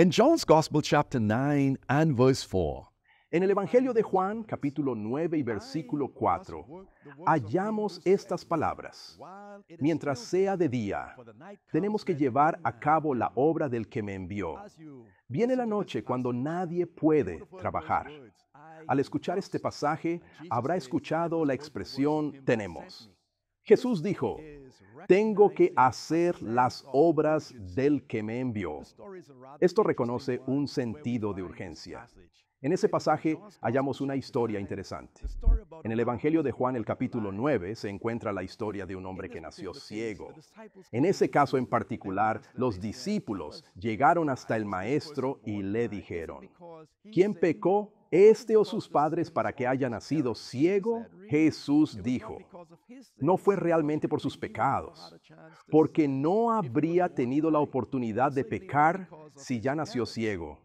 En el Evangelio de Juan, capítulo 9 y versículo 4, hallamos estas palabras. Mientras sea de día, tenemos que llevar a cabo la obra del que me envió. Viene la noche cuando nadie puede trabajar. Al escuchar este pasaje, habrá escuchado la expresión tenemos. Jesús dijo, tengo que hacer las obras del que me envió. Esto reconoce un sentido de urgencia. En ese pasaje hallamos una historia interesante. En el Evangelio de Juan el capítulo 9 se encuentra la historia de un hombre que nació ciego. En ese caso en particular, los discípulos llegaron hasta el maestro y le dijeron, ¿quién pecó? este o sus padres para que haya nacido ciego, Jesús dijo, no fue realmente por sus pecados, porque no habría tenido la oportunidad de pecar si ya nació ciego.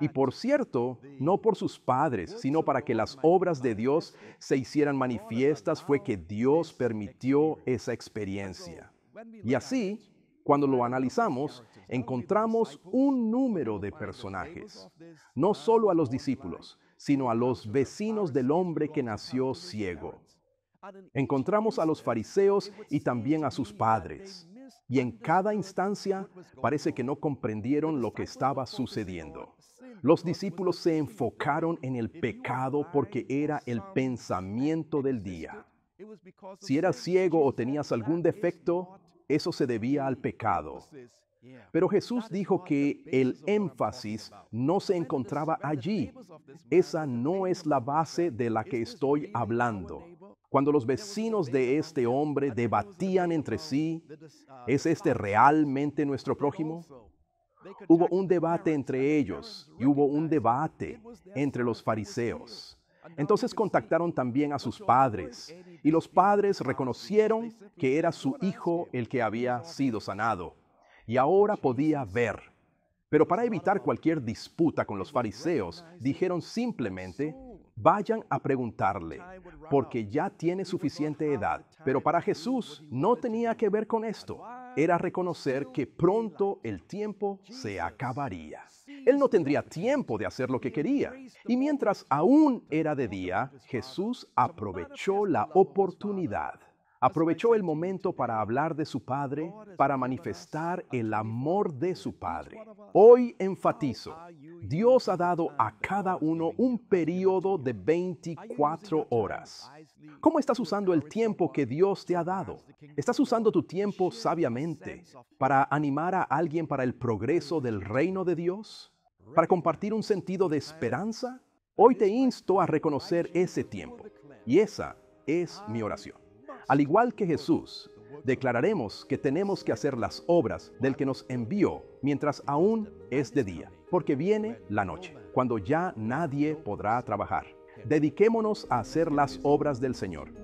Y por cierto, no por sus padres, sino para que las obras de Dios se hicieran manifiestas fue que Dios permitió esa experiencia. Y así, cuando lo analizamos, encontramos un número de personajes, no solo a los discípulos, sino a los vecinos del hombre que nació ciego. Encontramos a los fariseos y también a sus padres. Y en cada instancia parece que no comprendieron lo que estaba sucediendo. Los discípulos se enfocaron en el pecado porque era el pensamiento del día. Si eras ciego o tenías algún defecto, eso se debía al pecado. Pero Jesús dijo que el énfasis no se encontraba allí. Esa no es la base de la que estoy hablando. Cuando los vecinos de este hombre debatían entre sí, uh, ¿es este realmente nuestro prójimo? Hubo un debate entre ellos y hubo un debate entre los fariseos. Entonces contactaron también a sus padres y los padres reconocieron que era su hijo el que había sido sanado, y ahora podía ver. Pero para evitar cualquier disputa con los fariseos, dijeron simplemente, vayan a preguntarle, porque ya tiene suficiente edad. Pero para Jesús no tenía que ver con esto era reconocer que pronto el tiempo se acabaría. Él no tendría tiempo de hacer lo que quería. Y mientras aún era de día, Jesús aprovechó la oportunidad aprovechó el momento para hablar de su Padre, para manifestar el amor de su Padre. Hoy enfatizo, Dios ha dado a cada uno un periodo de 24 horas. ¿Cómo estás usando el tiempo que Dios te ha dado? ¿Estás usando tu tiempo sabiamente para animar a alguien para el progreso del reino de Dios? ¿Para compartir un sentido de esperanza? Hoy te insto a reconocer ese tiempo y esa es mi oración. Al igual que Jesús, declararemos que tenemos que hacer las obras del que nos envió mientras aún es de día, porque viene la noche, cuando ya nadie podrá trabajar. Dediquémonos a hacer las obras del Señor.